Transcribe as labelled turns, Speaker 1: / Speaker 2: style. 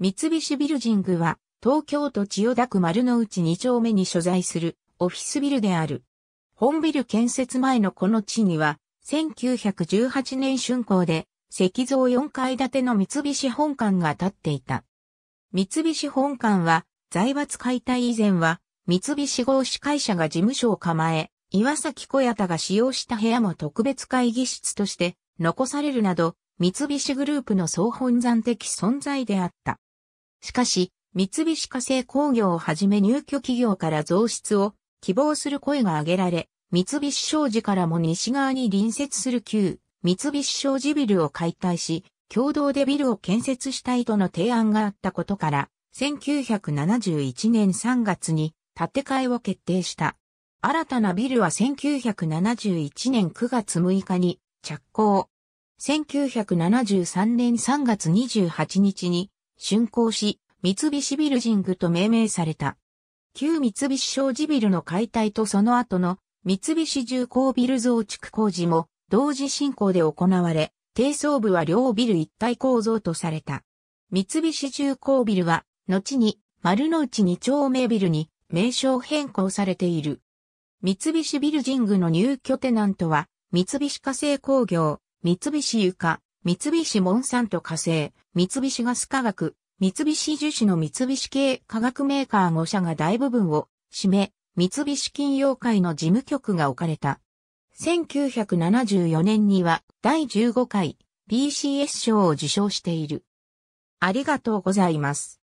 Speaker 1: 三菱ビルジングは、東京都千代田区丸の内2丁目に所在するオフィスビルである。本ビル建設前のこの地には、1918年春工で、石像4階建ての三菱本館が建っていた。三菱本館は、財閥解体以前は、三菱合資会社が事務所を構え、岩崎小屋田が使用した部屋も特別会議室として残されるなど、三菱グループの総本山的存在であった。しかし、三菱化成工業をはじめ入居企業から増出を希望する声が上げられ、三菱商事からも西側に隣接する旧三菱商事ビルを解体し、共同でビルを建設したいとの提案があったことから、1971年3月に建て替えを決定した。新たなビルは1971年9月6日に着工。1973年3月28日に竣工し、三菱ビルジングと命名された。旧三菱商事ビルの解体とその後の三菱重工ビル増築工事も同時進行で行われ、低層部は両ビル一体構造とされた。三菱重工ビルは、後に丸の内二丁目ビルに名称変更されている。三菱ビルジングの入居テナントは、三菱化成工業、三菱床、三菱モンサント火星、三菱ガス化学、三菱樹脂の三菱系化学メーカー5社が大部分を占め、三菱金融会の事務局が置かれた。1974年には第15回 PCS 賞を受賞している。ありがとうご
Speaker 2: ざいます。